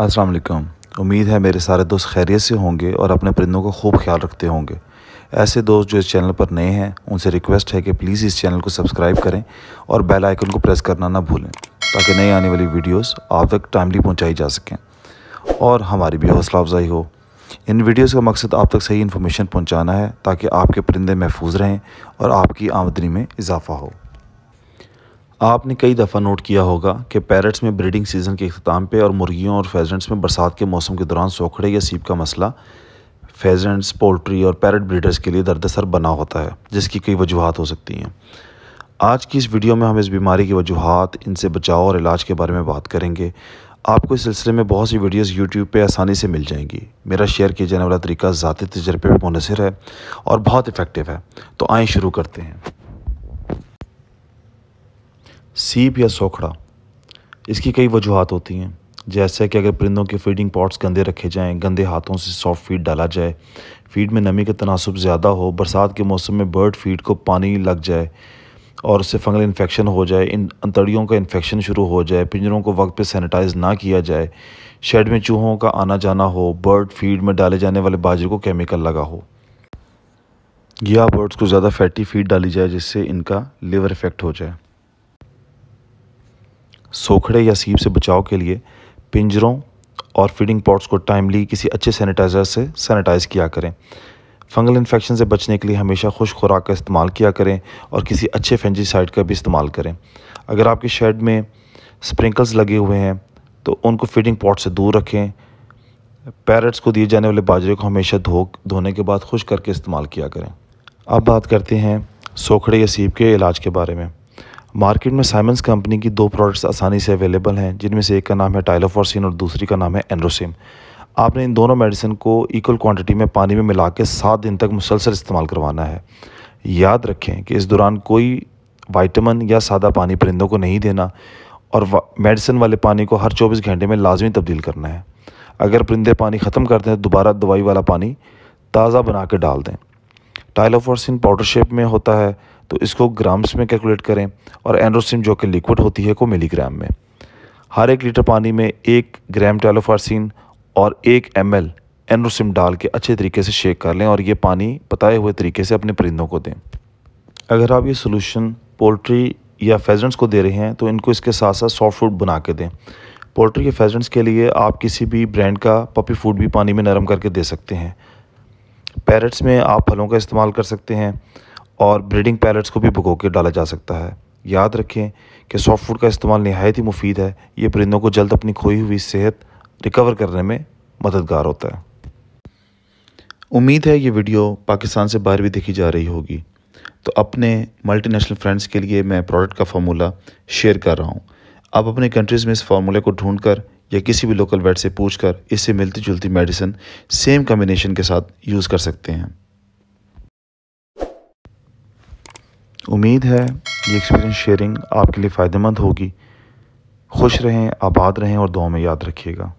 अस्सलाम वालेकुम उम्मीद है मेरे सारे दोस्त खैरियत से होंगे और अपने परिंदों का खूब ख्याल रखते होंगे ऐसे दोस्त जो इस चैनल पर नए हैं उनसे रिक्वेस्ट है कि प्लीज़ इस चैनल को सब्सक्राइब करें और बेल आइकन को प्रेस करना ना भूलें ताकि नई आने वाली वीडियोस आप तक टाइमली पहुंचाई जा सकें और हमारी भी हौसला अफजाई हो इन वीडियोज़ का मकसद आप तक सही इन्फॉर्मेशन पहुँचाना है ताकि आपके परिंदे महफूज रहें और आपकी आमदनी में इजाफा हो आपने कई दफ़ा नोट किया होगा कि पैरट्स में ब्रीडिंग सीज़न के अख्ताम पे और मुर्गियों और फेजेंट्स में बरसात के मौसम के दौरान सोखड़े या सीप का मसला फेजेंट्स पोल्ट्री और पैरट ब्रीडर्स के लिए दर्दसर बना होता है जिसकी कई वजूहत हो सकती हैं आज की इस वीडियो में हम इस बीमारी की वजूहत इनसे बचाव और इलाज के बारे में बात करेंगे आपको इस सिलसिले में बहुत सी वीडियोस यूट्यूब पे आसानी से मिल जाएंगी मेरा शेयर किया जाने वाला तरीका ज़ाती तजर्बे पर मुनसर है और बहुत इफ़ेक्टिव है तो आए शुरू करते हैं सीप या सोखड़ा इसकी कई वजूहत होती हैं जैसे कि अगर परिंदों के फीडिंग पॉट्स गंदे रखे जाएं गंदे हाथों से सॉफ्ट फीड डाला जाए फीड में नमी का तनासब ज़्यादा हो बरसात के मौसम में बर्ड फीड को पानी लग जाए और उससे फंगल इन्फेक्शन हो जाए इन अंतड़ियों का इन्फेक्शन शुरू हो जाए पिंजरों को वक्त पर सैनिटाइज़ ना किया जाए शेड में चूहों का आना जाना हो बर्ड फीड में डाले जाने वाले बाजरे को केमिकल लगा हो या बर्ड्स को ज़्यादा फैटी फीड डाली जाए जिससे इनका लिवर इफ़ेक्ट हो जाए सोखड़े या सीप से बचाव के लिए पिंजरों और फीडिंग पॉट्स को टाइमली किसी अच्छे सैनिटाइज़र से सैनिटाइज़ किया करें फंगल इन्फेक्शन से बचने के लिए हमेशा खुश खुराक का इस्तेमाल किया करें और किसी अच्छे फंजीसाइड का भी इस्तेमाल करें अगर आपके शेड में स्प्रिंकल्स लगे हुए हैं तो उनको फीडिंग पॉट से दूर रखें पैरट्स को दिए जाने वाले बाजरे को हमेशा धो धोने के बाद खुश करके इस्तेमाल किया करें अब बात करते हैं सोखड़े या सीप के इलाज के बारे में मार्केट में साइमंस कंपनी की दो प्रोडक्ट्स आसानी से अवेलेबल हैं जिनमें से एक का नाम है टाइलोफॉर्सिन और दूसरी का नाम है एनरोसिम आपने इन दोनों मेडिसिन को इक्वल क्वांटिटी में पानी में मिला के सात दिन तक मुसलसल इस्तेमाल करवाना है याद रखें कि इस दौरान कोई वाइटमिन या सादा पानी परिंदों को नहीं देना और वा, मेडिसिन वाले पानी को हर 24 घंटे में लाजमी तब्दील करना है अगर परिंदे पानी ख़त्म करते हैं तो दोबारा दवाई वाला पानी ताज़ा बना के डाल दें टाइलोफोरसिन पाउडर शेप में होता है तो इसको ग्राम्स में कैलकुलेट करें और एनरोसिन जो कि लिक्विड होती है को मिलीग्राम में हर एक लीटर पानी में एक ग्राम टाइलोफारसिन और एक एम एल एनरोसिम डाल के अच्छे तरीके से शेक कर लें और ये पानी बताए हुए तरीके से अपने परिंदों को दें अगर आप ये सोलूशन पोल्ट्री या फेजेंट्स को दे रहे हैं तो इनको इसके साथ साथ सॉफ्ट फूड बना के दें पोल्ट्री के फेजेंट्स के लिए आप किसी भी ब्रांड का पपी फूड भी पानी में नरम करके दे सकते हैं पैरट्स में आप फलों का इस्तेमाल कर सकते हैं और ब्रीडिंग पैरट्स को भी भगो के डाला जा सकता है याद रखें कि सॉफ्ट फूड का इस्तेमाल नहायत ही मुफीद है ये परिंदों को जल्द अपनी खोई हुई सेहत रिकवर करने में मददगार होता है उम्मीद है ये वीडियो पाकिस्तान से बाहर भी देखी जा रही होगी तो अपने मल्टीनेशनल फ्रेंड्स के लिए मैं प्रोडक्ट का फार्मूला शेयर कर रहा हूँ आप अपने कंट्रीज़ में इस फार्मूले को ढूंढ कर या किसी भी लोकल वेट से पूछ कर इससे मिलती जुलती मेडिसिन सेम कम्बिनेशन के साथ यूज़ कर सकते हैं उम्मीद है ये एक्सपीरियंस शेयरिंग आपके लिए फ़ायदेमंद होगी खुश रहें आबाद रहें और दुआ में याद रखिएगा